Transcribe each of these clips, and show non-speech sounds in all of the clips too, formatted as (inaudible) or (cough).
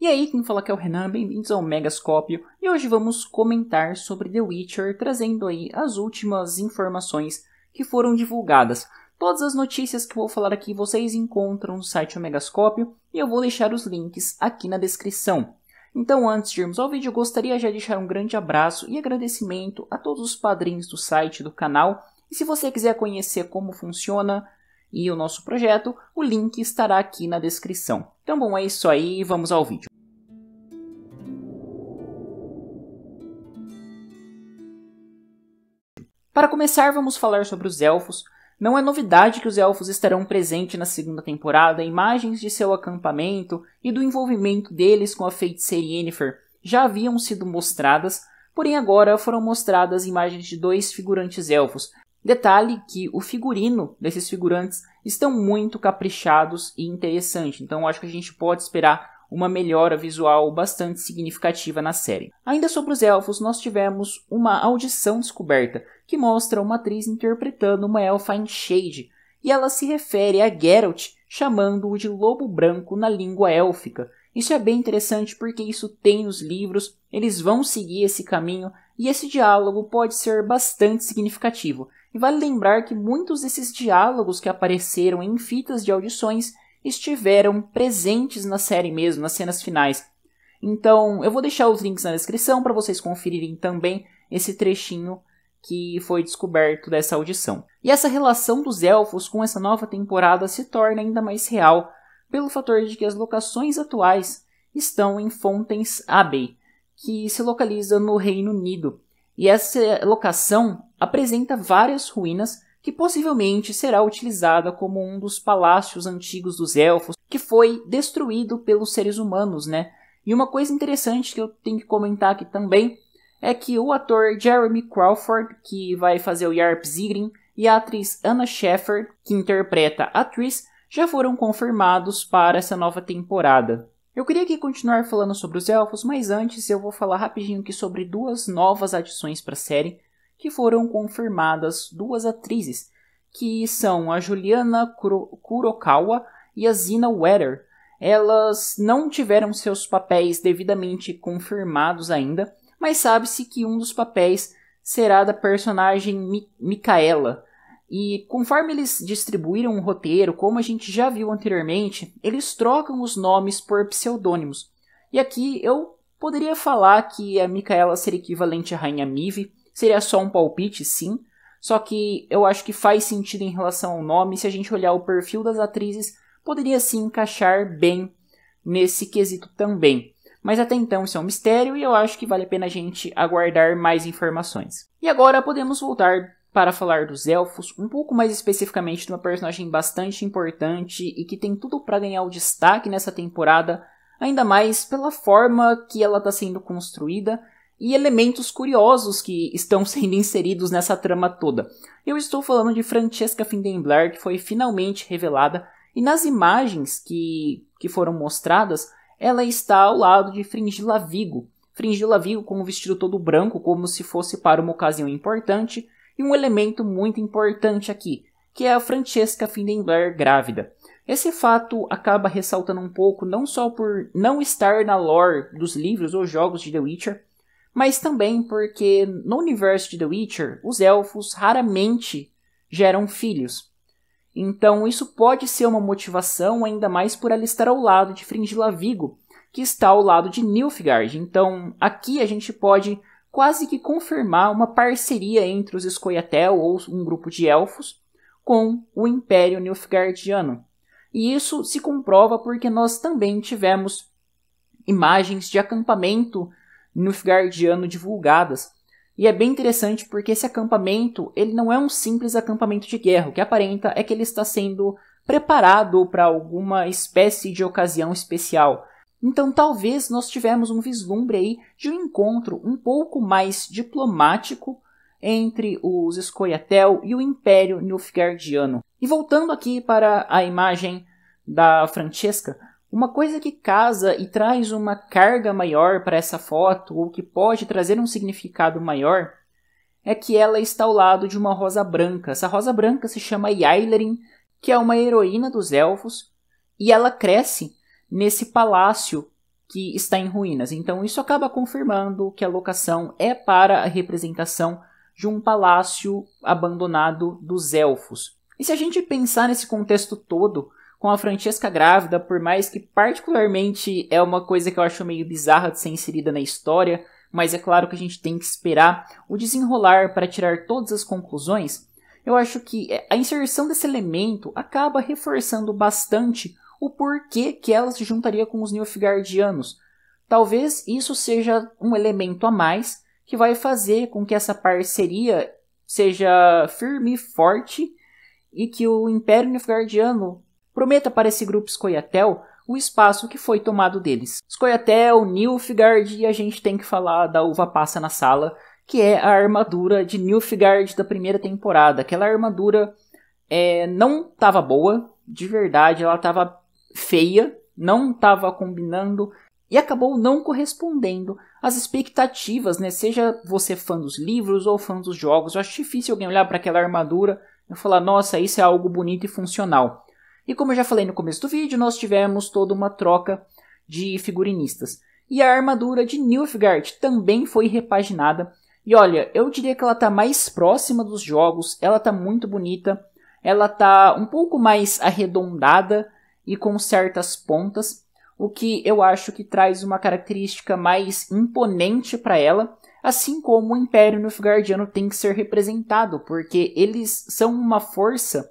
E aí, quem fala que é o Renan, bem-vindos ao Megascópio, e hoje vamos comentar sobre The Witcher, trazendo aí as últimas informações que foram divulgadas. Todas as notícias que eu vou falar aqui vocês encontram no site do Megascópio, e eu vou deixar os links aqui na descrição. Então, antes de irmos ao vídeo, gostaria já de deixar um grande abraço e agradecimento a todos os padrinhos do site, do canal, e se você quiser conhecer como funciona e o nosso projeto, o link estará aqui na descrição. Então, bom, é isso aí, vamos ao vídeo. Para começar, vamos falar sobre os elfos. Não é novidade que os elfos estarão presentes na segunda temporada, imagens de seu acampamento e do envolvimento deles com a feiticeira Yennefer já haviam sido mostradas, porém agora foram mostradas imagens de dois figurantes elfos, Detalhe que o figurino desses figurantes estão muito caprichados e interessante, então acho que a gente pode esperar uma melhora visual bastante significativa na série. Ainda sobre os elfos, nós tivemos uma audição descoberta que mostra uma atriz interpretando uma elfa em shade, e ela se refere a Geralt chamando-o de lobo branco na língua élfica. Isso é bem interessante porque isso tem nos livros, eles vão seguir esse caminho e esse diálogo pode ser bastante significativo. E vale lembrar que muitos desses diálogos que apareceram em fitas de audições estiveram presentes na série mesmo, nas cenas finais. Então, eu vou deixar os links na descrição para vocês conferirem também esse trechinho que foi descoberto dessa audição. E essa relação dos elfos com essa nova temporada se torna ainda mais real pelo fator de que as locações atuais estão em Fontaine's Abbey, que se localiza no Reino Unido, e essa locação apresenta várias ruínas que possivelmente será utilizada como um dos palácios antigos dos elfos que foi destruído pelos seres humanos, né? E uma coisa interessante que eu tenho que comentar aqui também é que o ator Jeremy Crawford, que vai fazer o Yarp Zigrin, e a atriz Anna Sheffer, que interpreta a atriz, já foram confirmados para essa nova temporada. Eu queria aqui continuar falando sobre os elfos, mas antes eu vou falar rapidinho aqui sobre duas novas adições para a série que foram confirmadas duas atrizes, que são a Juliana Kurokawa e a Zina Wetter. Elas não tiveram seus papéis devidamente confirmados ainda, mas sabe-se que um dos papéis será da personagem Mi Micaela, e conforme eles distribuíram o um roteiro, como a gente já viu anteriormente, eles trocam os nomes por pseudônimos. E aqui eu poderia falar que a Micaela seria equivalente à Rainha Mive, seria só um palpite, sim, só que eu acho que faz sentido em relação ao nome, se a gente olhar o perfil das atrizes, poderia se encaixar bem nesse quesito também. Mas até então isso é um mistério e eu acho que vale a pena a gente aguardar mais informações. E agora podemos voltar para falar dos elfos, um pouco mais especificamente de uma personagem bastante importante e que tem tudo para ganhar o destaque nessa temporada, ainda mais pela forma que ela está sendo construída e elementos curiosos que estão (laughs) sendo inseridos nessa trama toda. Eu estou falando de Francesca Findenblair, que foi finalmente revelada, e nas imagens que, que foram mostradas, ela está ao lado de Fringila Vigo. Vigo com um vestido todo branco, como se fosse para uma ocasião importante, e um elemento muito importante aqui, que é a Francesca Findengler grávida. Esse fato acaba ressaltando um pouco não só por não estar na lore dos livros ou jogos de The Witcher, mas também porque no universo de The Witcher, os elfos raramente geram filhos. Então isso pode ser uma motivação ainda mais por ela estar ao lado de Fringila Vigo, que está ao lado de Nilfgaard. Então aqui a gente pode quase que confirmar uma parceria entre os Escoiatel, ou um grupo de elfos, com o Império Nilfgaardiano. E isso se comprova porque nós também tivemos imagens de acampamento Nilfgaardiano divulgadas. E é bem interessante porque esse acampamento, ele não é um simples acampamento de guerra. O que aparenta é que ele está sendo preparado para alguma espécie de ocasião especial. Então, talvez nós tivemos um vislumbre aí de um encontro um pouco mais diplomático entre os Scoia'tael e o Império Nilfgaardiano. E voltando aqui para a imagem da Francesca, uma coisa que casa e traz uma carga maior para essa foto, ou que pode trazer um significado maior, é que ela está ao lado de uma rosa branca. Essa rosa branca se chama Yaelerin, que é uma heroína dos elfos, e ela cresce nesse palácio que está em ruínas. Então isso acaba confirmando que a locação é para a representação de um palácio abandonado dos elfos. E se a gente pensar nesse contexto todo, com a Francesca grávida, por mais que particularmente é uma coisa que eu acho meio bizarra de ser inserida na história, mas é claro que a gente tem que esperar o desenrolar para tirar todas as conclusões, eu acho que a inserção desse elemento acaba reforçando bastante o porquê que ela se juntaria com os Nilfgaardianos. Talvez isso seja um elemento a mais que vai fazer com que essa parceria seja firme e forte e que o Império Nilfgaardiano prometa para esse grupo Scoia'tael o espaço que foi tomado deles. Scoia'tael, Nilfgaard e a gente tem que falar da uva passa na sala, que é a armadura de Nilfgaard da primeira temporada. Aquela armadura é, não estava boa, de verdade, ela estava feia, não estava combinando e acabou não correspondendo às expectativas, né? Seja você fã dos livros ou fã dos jogos, eu acho difícil alguém olhar para aquela armadura e falar: "Nossa, isso é algo bonito e funcional". E como eu já falei no começo do vídeo, nós tivemos toda uma troca de figurinistas. E a armadura de Nilfgaard também foi repaginada. E olha, eu diria que ela está mais próxima dos jogos, ela está muito bonita, ela está um pouco mais arredondada, e com certas pontas, o que eu acho que traz uma característica mais imponente para ela, assim como o Império Nilfgaardiano tem que ser representado, porque eles são uma força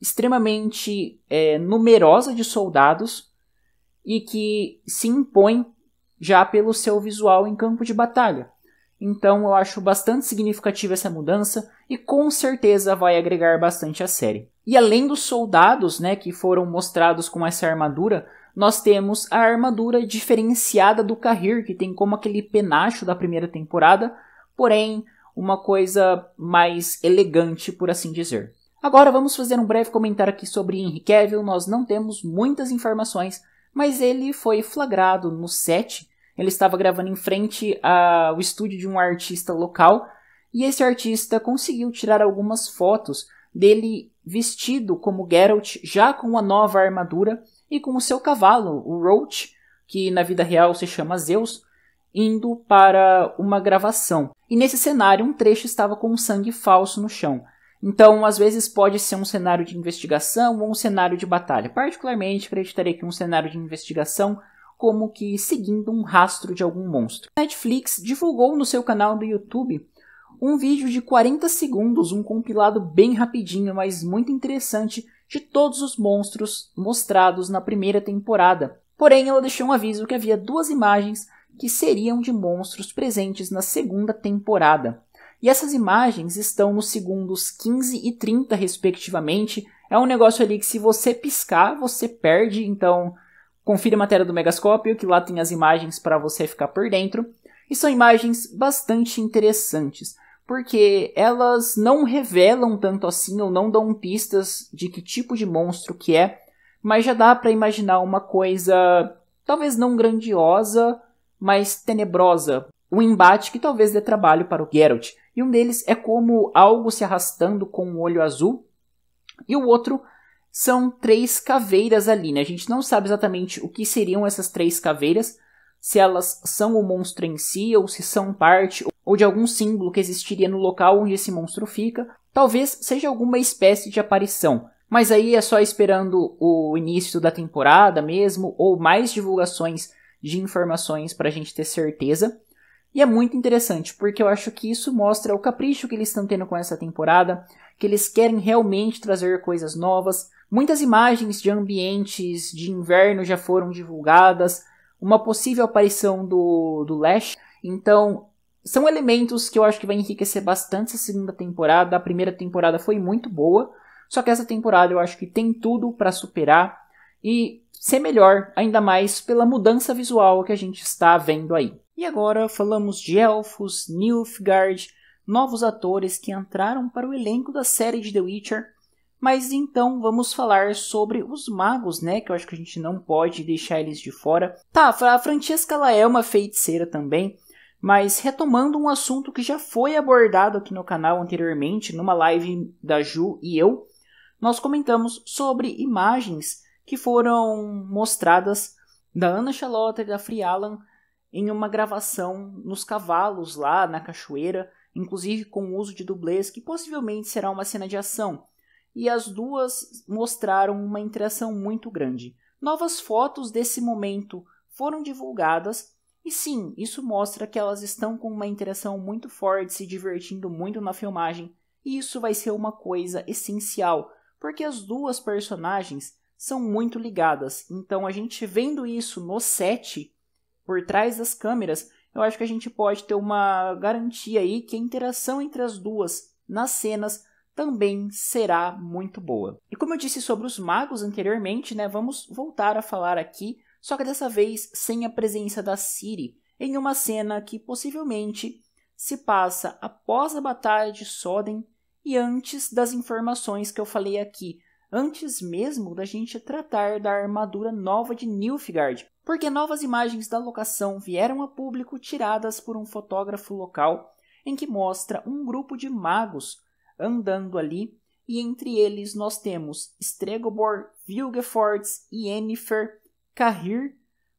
extremamente é, numerosa de soldados e que se impõe já pelo seu visual em campo de batalha. Então eu acho bastante significativa essa mudança e com certeza vai agregar bastante à série. E além dos soldados, né, que foram mostrados com essa armadura, nós temos a armadura diferenciada do Carrir, que tem como aquele penacho da primeira temporada, porém uma coisa mais elegante, por assim dizer. Agora vamos fazer um breve comentário aqui sobre Henry Cavill. Nós não temos muitas informações, mas ele foi flagrado no set ele estava gravando em frente ao estúdio de um artista local e esse artista conseguiu tirar algumas fotos dele vestido como Geralt, já com uma nova armadura e com o seu cavalo, o Roach, que na vida real se chama Zeus, indo para uma gravação. E nesse cenário, um trecho estava com sangue falso no chão. Então, às vezes pode ser um cenário de investigação ou um cenário de batalha. Particularmente, acreditaria que um cenário de investigação como que seguindo um rastro de algum monstro. Netflix divulgou no seu canal do YouTube um vídeo de 40 segundos, um compilado bem rapidinho, mas muito interessante, de todos os monstros mostrados na primeira temporada. Porém, ela deixou um aviso que havia duas imagens que seriam de monstros presentes na segunda temporada. E essas imagens estão nos segundos 15 e 30, respectivamente. É um negócio ali que, se você piscar, você perde, então Confira a matéria do Megascópio, que lá tem as imagens para você ficar por dentro. E são imagens bastante interessantes, porque elas não revelam tanto assim ou não dão pistas de que tipo de monstro que é, mas já dá para imaginar uma coisa talvez não grandiosa, mas tenebrosa. Um embate que talvez dê trabalho para o Geralt. E um deles é como algo se arrastando com um olho azul, e o outro são três caveiras ali, né? A gente não sabe exatamente o que seriam essas três caveiras, se elas são o monstro em si, ou se são parte, ou de algum símbolo que existiria no local onde esse monstro fica. Talvez seja alguma espécie de aparição. Mas aí é só esperando o início da temporada mesmo, ou mais divulgações de informações para a gente ter certeza. E é muito interessante, porque eu acho que isso mostra o capricho que eles estão tendo com essa temporada, que eles querem realmente trazer coisas novas, Muitas imagens de ambientes de inverno já foram divulgadas, uma possível aparição do, do Lash. Então, são elementos que eu acho que vai enriquecer bastante essa segunda temporada. A primeira temporada foi muito boa, só que essa temporada eu acho que tem tudo para superar e ser melhor, ainda mais pela mudança visual que a gente está vendo aí. E agora falamos de elfos, Nilfgaard, novos atores que entraram para o elenco da série de The Witcher mas então vamos falar sobre os magos, né? Que eu acho que a gente não pode deixar eles de fora. Tá, a Francesca ela é uma feiticeira também, mas retomando um assunto que já foi abordado aqui no canal anteriormente, numa live da Ju e eu, nós comentamos sobre imagens que foram mostradas da Ana Charlotte e da Frialan em uma gravação nos cavalos lá na cachoeira, inclusive com o uso de dublês que possivelmente será uma cena de ação e as duas mostraram uma interação muito grande. Novas fotos desse momento foram divulgadas e sim, isso mostra que elas estão com uma interação muito forte, se divertindo muito na filmagem, e isso vai ser uma coisa essencial, porque as duas personagens são muito ligadas. Então a gente vendo isso no set, por trás das câmeras, eu acho que a gente pode ter uma garantia aí que a interação entre as duas nas cenas também será muito boa. E como eu disse sobre os magos anteriormente, né, vamos voltar a falar aqui, só que dessa vez sem a presença da Ciri, em uma cena que possivelmente se passa após a Batalha de Soden e antes das informações que eu falei aqui, antes mesmo da gente tratar da armadura nova de Nilfgaard, porque novas imagens da locação vieram a público tiradas por um fotógrafo local em que mostra um grupo de magos andando ali, e entre eles nós temos Stregobor, Vilgefortz e Enifer Carrir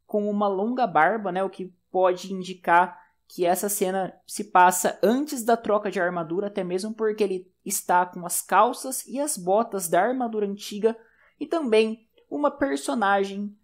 com uma longa barba, né, o que pode indicar que essa cena se passa antes da troca de armadura, até mesmo porque ele está com as calças e as botas da armadura antiga e também uma personagem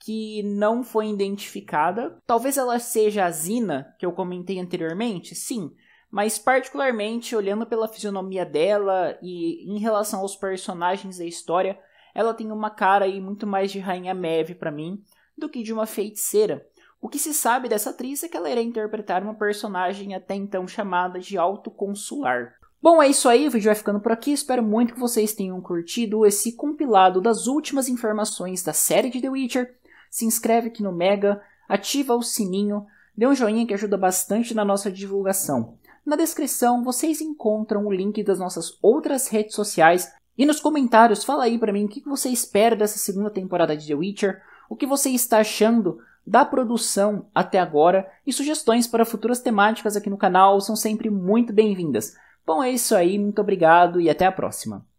que não foi identificada. Talvez ela seja a Zina, que eu comentei anteriormente? Sim, mas particularmente olhando pela fisionomia dela e em relação aos personagens da história, ela tem uma cara aí muito mais de rainha Maeve para mim do que de uma feiticeira. O que se sabe dessa atriz é que ela irá interpretar uma personagem até então chamada de autoconsular. Bom, é isso aí, o vídeo vai ficando por aqui. Espero muito que vocês tenham curtido esse compilado das últimas informações da série de The Witcher. Se inscreve aqui no Mega, ativa o sininho, dê um joinha que ajuda bastante na nossa divulgação. Na descrição vocês encontram o link das nossas outras redes sociais e nos comentários fala aí para mim o que você espera dessa segunda temporada de The Witcher, o que você está achando da produção até agora e sugestões para futuras temáticas aqui no canal são sempre muito bem-vindas. Bom, é isso aí, muito obrigado e até a próxima.